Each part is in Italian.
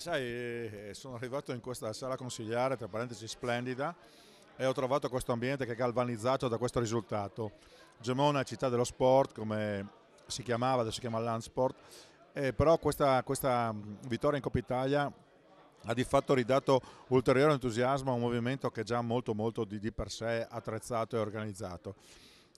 sai, eh, sono arrivato in questa sala consigliare, tra parentesi splendida, e ho trovato questo ambiente che è galvanizzato da questo risultato. Gemona è città dello sport, come si chiamava, adesso si chiama Landsport, eh, però questa, questa vittoria in Coppa Italia ha di fatto ridato ulteriore entusiasmo a un movimento che è già molto molto di, di per sé attrezzato e organizzato.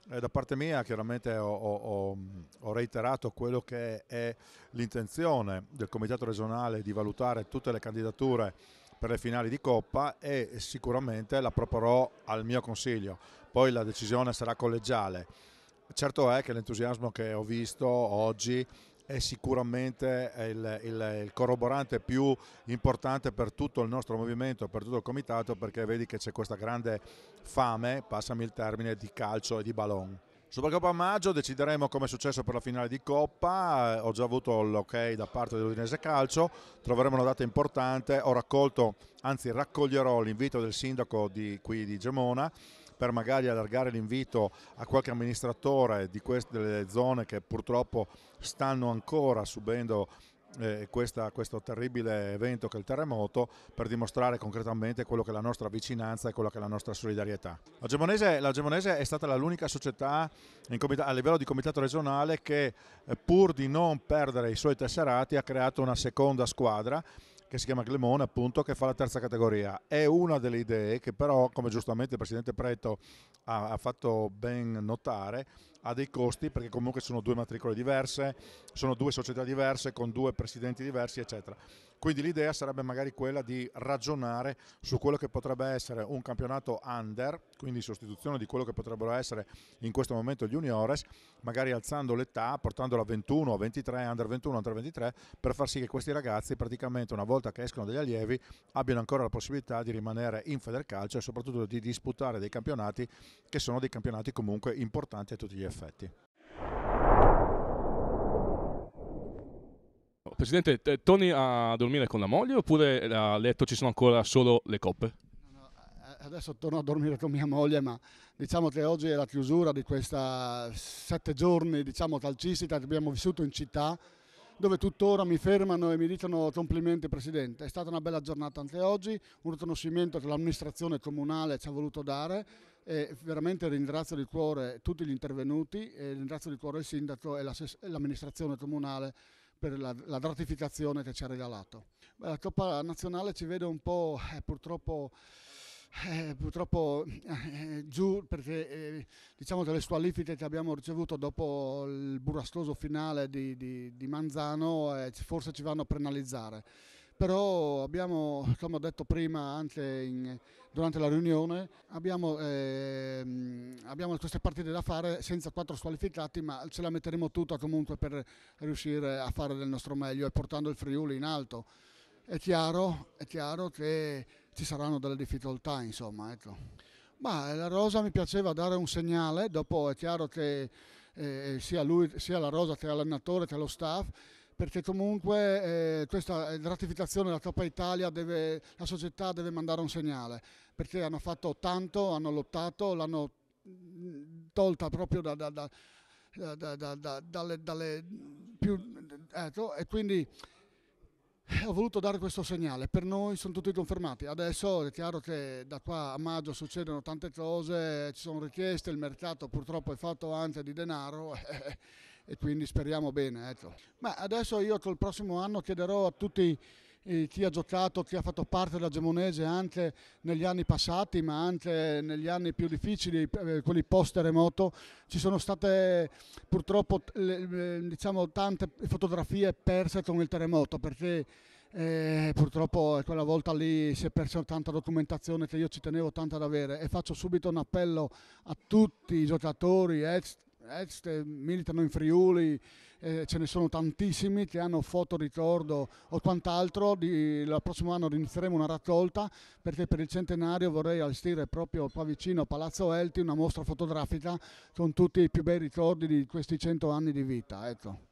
Eh, da parte mia chiaramente ho, ho, ho, reiterato quello che è l'intenzione del Comitato regionale di valutare tutte le candidature per le finali di Coppa e sicuramente la proporrò al mio consiglio, poi la decisione sarà collegiale. Certo è che l'entusiasmo che ho visto oggi è sicuramente il, il, il, corroborante più importante per tutto il nostro movimento, per tutto il comitato, perché vedi che c'è questa grande fame, passami il termine, di calcio e di ballon. Supercoppa a maggio decideremo come è successo per la finale di Coppa, eh, ho già avuto l'ok da parte dell'Udinese Calcio, troveremo una data importante, ho raccolto, anzi raccoglierò l'invito del sindaco di qui di Gemona per magari allargare l'invito a qualche amministratore di queste zone che purtroppo stanno ancora subendo eh, questa, questo terribile evento che è il terremoto per dimostrare concretamente quello che è la nostra vicinanza e quella che è la nostra solidarietà. La Gemonese, la Gemonese è stata l'unica società comitato, a livello di comitato regionale che eh, pur di non perdere i suoi tesserati ha creato una seconda squadra che si chiama Clemone, appunto che fa la terza categoria. È una delle idee che però, come giustamente il Presidente Preto ha, ha fatto ben notare, ha dei costi perché comunque sono due matricole diverse, sono due società diverse con due presidenti diversi, eccetera. Quindi l'idea sarebbe magari quella di ragionare su quello che potrebbe essere un campionato under, quindi sostituzione di quello che potrebbero essere in questo momento gli juniores, magari alzando l'età, portandola a 21, 23, under 21, under 23, per far sì che questi ragazzi praticamente una volta che escono dagli allievi abbiano ancora la possibilità di rimanere in Federcalcio e soprattutto di disputare dei campionati che sono dei campionati comunque importanti a tutti gli effetti effetti. Presidente, eh, torni a dormire con la moglie oppure eh, a letto ci sono ancora solo le coppe? Eh, adesso torno a dormire con mia moglie, ma diciamo che oggi è la chiusura di questi sette giorni diciamo, calcistica che abbiamo vissuto in città, dove tuttora mi fermano e mi dicono complimenti Presidente. È stata una bella giornata anche oggi, un riconoscimento che l'amministrazione comunale ci ha voluto dare e veramente ringrazio di cuore tutti gli intervenuti, ringrazio di cuore il sindaco e l'amministrazione comunale per la, la, gratificazione che ci ha regalato. La Coppa Nazionale ci vede un po' eh, purtroppo, eh, purtroppo eh, giù perché eh, diciamo che le squalifiche che abbiamo ricevuto dopo il burrascoso finale di, di, di Manzano eh, forse ci vanno a penalizzare però abbiamo, come ho detto prima anche in, durante la riunione, abbiamo, ehm, abbiamo, queste partite da fare senza quattro squalificati, ma ce la metteremo tutta comunque per riuscire a fare del nostro meglio e portando il Friuli in alto. È chiaro, è chiaro che ci saranno delle difficoltà, insomma. Ecco. Ma eh, la Rosa mi piaceva dare un segnale, dopo è chiaro che eh, sia, lui, sia la Rosa che l'allenatore che lo staff perché comunque eh, questa eh, ratificazione della Coppa Italia, deve, la società deve mandare un segnale, perché hanno fatto tanto, hanno lottato, l'hanno mm, tolta proprio da, da, da da, da, da, dalle, dalle, più, ecco, e quindi eh, ho voluto dare questo segnale, per noi sono tutti confermati, adesso è chiaro che da qua a maggio succedono tante cose, ci sono richieste, il mercato purtroppo è fatto anche di denaro. Eh, e quindi speriamo bene. Ecco. Ma adesso io col prossimo anno chiederò a tutti eh, chi ha giocato, chi ha fatto parte della Gemonese anche negli anni passati, ma anche negli anni più difficili, eh, quelli post-terremoto, ci sono state purtroppo diciamo, tante fotografie perse con il terremoto perché eh, purtroppo eh, quella volta lì si è persa tanta documentazione che io ci tenevo tanto ad avere e faccio subito un appello a tutti i giocatori, ex ex militano in Friuli, eh, ce ne sono tantissimi che hanno foto ricordo o quant'altro. Il prossimo anno inizieremo una raccolta perché per il centenario vorrei allestire proprio qua vicino a Palazzo Elti una mostra fotografica con tutti i più bei ricordi di questi cento anni di vita. Ecco.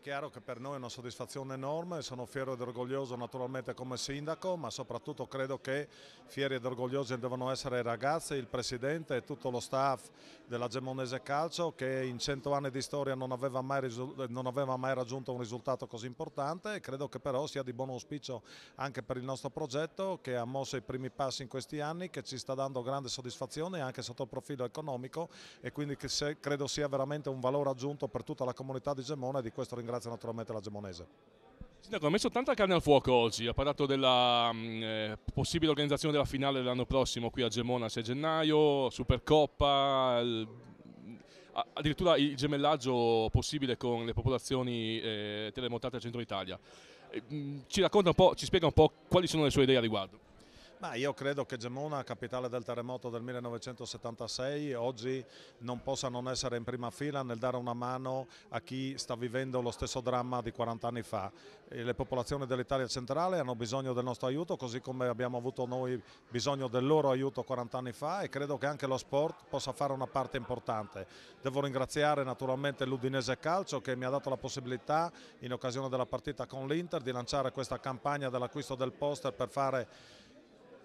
chiaro che per noi è una soddisfazione enorme, sono fiero ed orgoglioso naturalmente come sindaco, ma soprattutto credo che fieri ed orgogliosi devono essere i ragazzi, il presidente e tutto lo staff della Gemonese Calcio che in cento anni di storia non aveva, mai, non aveva mai raggiunto un risultato così importante e credo che però sia di buon auspicio anche per il nostro progetto che ha mosso i primi passi in questi anni, che ci sta dando grande soddisfazione anche sotto il profilo economico e quindi credo sia veramente un valore aggiunto per tutta la comunità di Gemona e di questo ringrazio ringrazio naturalmente la Gemonese. Sindaco, ha messo tanta carne al fuoco oggi, ha parlato della mm, eh, possibile organizzazione della finale dell'anno prossimo qui a Gemona 6 gennaio, Supercoppa, il, addirittura il gemellaggio possibile con le popolazioni eh, telemontate al centro Italia. Eh, mm, ci racconta un po', ci spiega un po' quali sono le sue idee a riguardo. Ma io credo che Gemona, capitale del terremoto del 1976, oggi non possa non essere in prima fila nel dare una mano a chi sta vivendo lo stesso dramma di 40 anni fa. Le popolazioni dell'Italia centrale hanno bisogno del nostro aiuto, così come abbiamo avuto noi bisogno del loro aiuto 40 anni fa e credo che anche lo sport possa fare una parte importante. Devo ringraziare naturalmente l'Udinese Calcio che mi ha dato la possibilità, in occasione della partita con l'Inter, di lanciare questa campagna dell'acquisto del poster per fare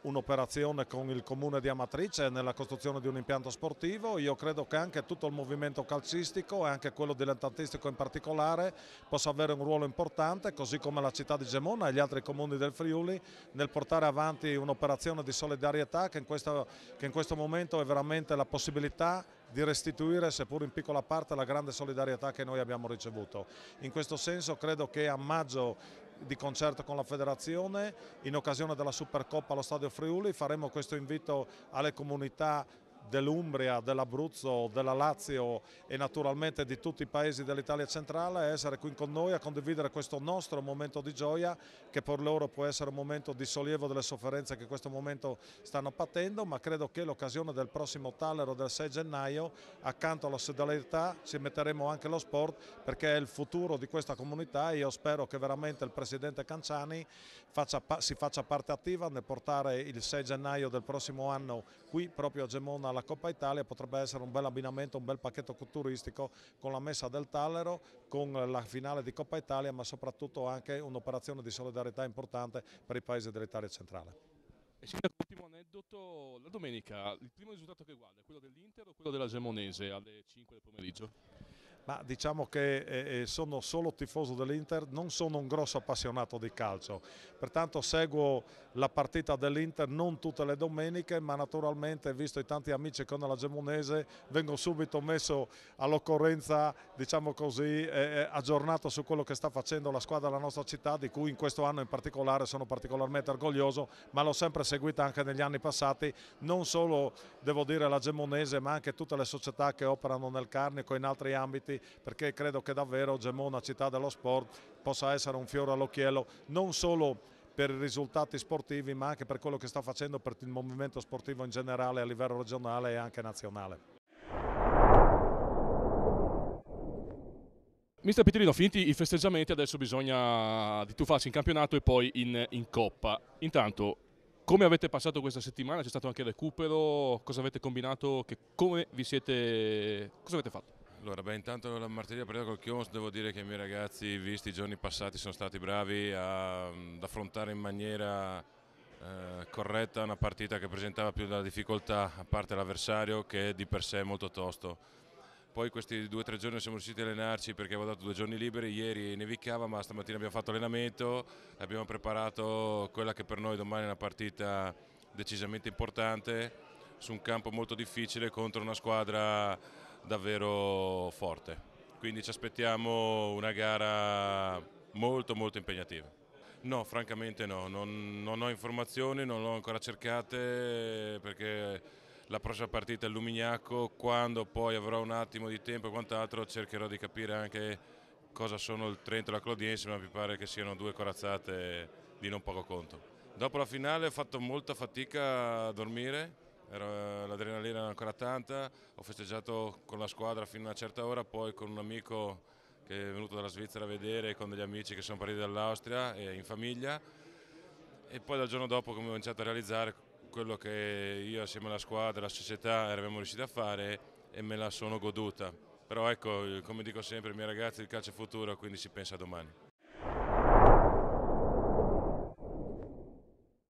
un'operazione con il comune di Amatrice nella costruzione di un impianto sportivo, io credo che anche tutto il movimento calcistico e anche quello dilettantistico in particolare possa avere un ruolo importante, così come la città di Gemona e gli altri comuni del Friuli, nel portare avanti un'operazione di solidarietà che in, questo, che in questo momento è veramente la possibilità di restituire, seppur in piccola parte, la grande solidarietà che noi abbiamo ricevuto. In questo senso credo che a maggio di concerto con la federazione, in occasione della Supercoppa allo Stadio Friuli faremo questo invito alle comunità dell'Umbria, dell'Abruzzo, della Lazio e naturalmente di tutti i paesi dell'Italia centrale essere qui con noi a condividere questo nostro momento di gioia che per loro può essere un momento di sollievo delle sofferenze che in questo momento stanno patendo ma credo che l'occasione del prossimo Talero del 6 gennaio accanto alla solidarietà ci metteremo anche lo sport perché è il futuro di questa comunità e io spero che veramente il Presidente Canciani faccia, si faccia parte attiva nel portare il 6 gennaio del prossimo anno qui proprio a Gemona alla Coppa Italia potrebbe essere un bel abbinamento, un bel pacchetto turistico con la messa del Tallero, con la finale di Coppa Italia ma soprattutto anche un'operazione di solidarietà importante per i paesi dell'Italia centrale. E sindaco, ultimo aneddoto, la domenica il primo risultato che guarda è quello dell'Inter o quello della Gemonese alle 5 del pomeriggio? ma diciamo che eh, eh, sono solo tifoso dell'Inter, non sono un grosso appassionato di calcio, pertanto seguo la partita dell'Inter non tutte le domeniche, ma naturalmente visto i tanti amici che hanno la Gemonese vengo subito messo all'occorrenza, diciamo così, eh, aggiornato su quello che sta facendo la squadra della nostra città, di cui in questo anno in particolare sono particolarmente orgoglioso, ma l'ho sempre seguita anche negli anni passati, non solo devo dire la Gemonese, ma anche tutte le società che operano nel Carnico e in altri ambiti Sarti perché credo che davvero Gemona, città dello sport, possa essere un fiore all'occhiello non solo per i risultati sportivi ma anche per quello che sta facendo per il movimento sportivo in generale a livello regionale e anche nazionale. Mister Pitirino, finiti i festeggiamenti adesso bisogna tuffarsi in campionato e poi in, in Coppa. Intanto, come avete passato questa settimana? C'è stato anche il recupero? Cosa avete combinato? Che, come vi siete... cosa avete fatto? Allora, beh, intanto la martedì partita col Chions devo dire che i miei ragazzi, visti i giorni passati, sono stati bravi a, ad affrontare in maniera eh, corretta una partita che presentava più della difficoltà, a parte l'avversario che di per sé è molto tosto. Poi questi due o tre giorni siamo riusciti a allenarci perché avevo dato due giorni liberi, ieri nevicava ma stamattina abbiamo fatto allenamento, abbiamo preparato quella che per noi domani è una partita decisamente importante su un campo molto difficile contro una squadra davvero forte. Quindi ci aspettiamo una gara molto molto impegnativa. No, francamente no, non, non ho informazioni, non l'ho ancora cercate perché la prossima partita è Lumignaco, quando poi avrò un attimo di tempo e quant'altro cercherò di capire anche cosa sono il Trento e la Clodiense, ma mi pare che siano due corazzate di non poco conto. Dopo la finale ho fatto molta fatica a dormire l'adrenalina era ancora tanta, ho festeggiato con la squadra fino a una certa ora, poi con un amico che è venuto dalla Svizzera a vedere, con degli amici che sono partiti dall'Austria e in famiglia e poi dal giorno dopo ho cominciato a realizzare quello che io assieme alla squadra, alla società eravamo riusciti a fare e me la sono goduta. Però ecco, come dico sempre, i miei ragazzi, il calcio è futuro, quindi si pensa a domani.